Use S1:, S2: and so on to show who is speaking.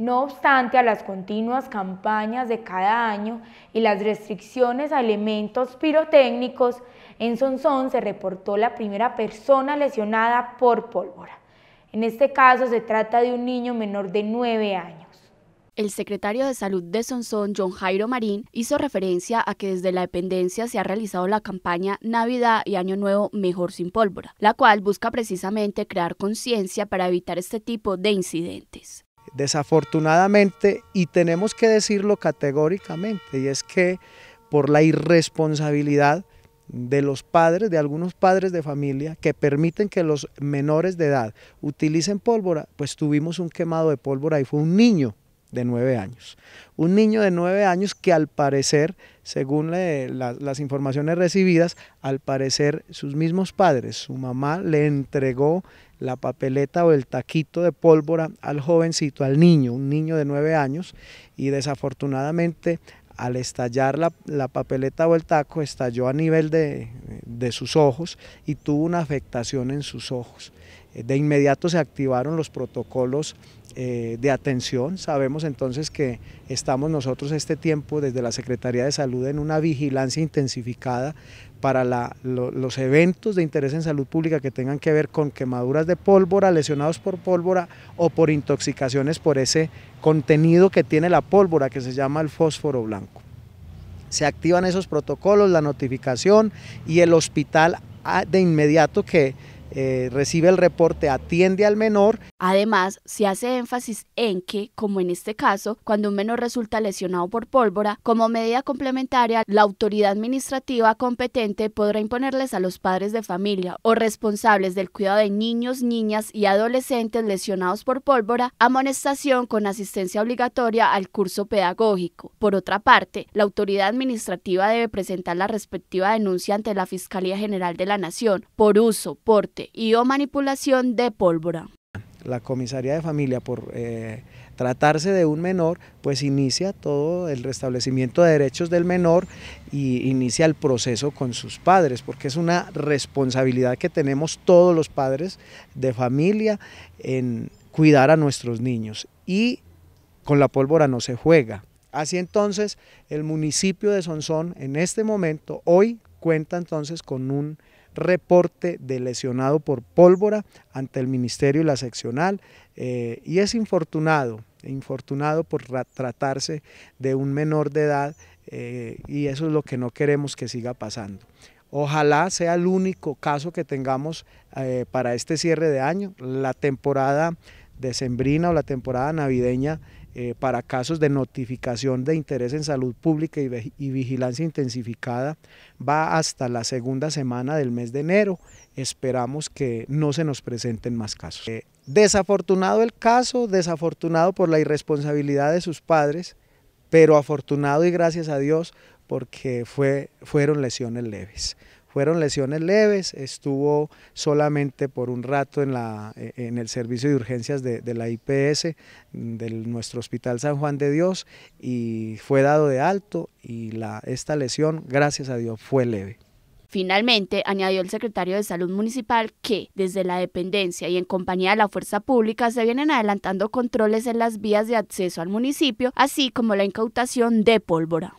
S1: No obstante a las continuas campañas de cada año y las restricciones a elementos pirotécnicos, en Sonsón se reportó la primera persona lesionada por pólvora. En este caso se trata de un niño menor de 9 años. El secretario de Salud de Sonsón, John Jairo Marín, hizo referencia a que desde la dependencia se ha realizado la campaña Navidad y Año Nuevo Mejor sin Pólvora, la cual busca precisamente crear conciencia para evitar este tipo de incidentes
S2: desafortunadamente, y tenemos que decirlo categóricamente, y es que por la irresponsabilidad de los padres, de algunos padres de familia, que permiten que los menores de edad utilicen pólvora, pues tuvimos un quemado de pólvora y fue un niño de nueve años. Un niño de nueve años que al parecer, según las informaciones recibidas, al parecer sus mismos padres, su mamá le entregó la papeleta o el taquito de pólvora al jovencito, al niño, un niño de nueve años, y desafortunadamente al estallar la, papeleta o el taco, estalló a nivel de sus ojos y tuvo una afectación en sus ojos. Eh, de inmediato se activaron los protocolos eh, de atención. Sabemos entonces que estamos nosotros este tiempo desde la Secretaría de Salud en una vigilancia intensificada para los eventos de interés en salud pública que tengan que ver con quemaduras de pólvora, lesionados por pólvora o por intoxicaciones por ese contenido que tiene la pólvora que se llama el fósforo blanco. Se activan esos protocolos, la notificación y el hospital ah, de inmediato que eh,
S1: recibe el reporte, atiende al menor. Además, se hace énfasis en que, como en este caso, cuando un menor resulta lesionado por pólvora, como medida complementaria, la autoridad administrativa competente podrá imponerles a los padres de familia o responsables del cuidado de niños, niñas y adolescentes lesionados por pólvora amonestación con asistencia obligatoria al curso pedagógico. Por otra parte, la autoridad administrativa debe presentar la respectiva denuncia ante la Fiscalía General de la Nación por uso, porte, y o manipulación de pólvora.
S2: La comisaría de familia, por eh, tratarse de un menor, pues inicia todo el restablecimiento de derechos del menor y inicia el proceso con sus padres, porque es una responsabilidad que tenemos todos los padres de familia en cuidar a nuestros niños. Y con la pólvora no se juega. Así entonces, el municipio de Sonsón en este momento, hoy, cuenta entonces con un reporte de lesionado por pólvora ante el Ministerio y la seccional eh, y es infortunado, infortunado por tratarse de un menor de edad eh, y eso es lo que no queremos que siga pasando. Ojalá sea el único caso que tengamos eh, para este cierre de año. La temporada decembrina o la temporada navideña eh, para casos de notificación de interés en salud pública y, vigilancia intensificada va hasta la segunda semana del mes de enero. Esperamos que no se nos presenten más casos. Eh, desafortunado el caso, desafortunado por la irresponsabilidad de sus padres, pero afortunado y gracias a Dios porque fueron lesiones leves. Fueron lesiones leves, estuvo solamente por un rato en, la, eh, en el servicio de urgencias de, la IPS, mm, de nuestro Hospital San Juan de Dios, y fue dado de alto y la, esta lesión, gracias a Dios, fue leve.
S1: Finalmente, añadió el secretario de Salud Municipal que, desde la dependencia y en compañía de la fuerza pública, se vienen adelantando controles en las vías de acceso al municipio, así como la incautación de pólvora.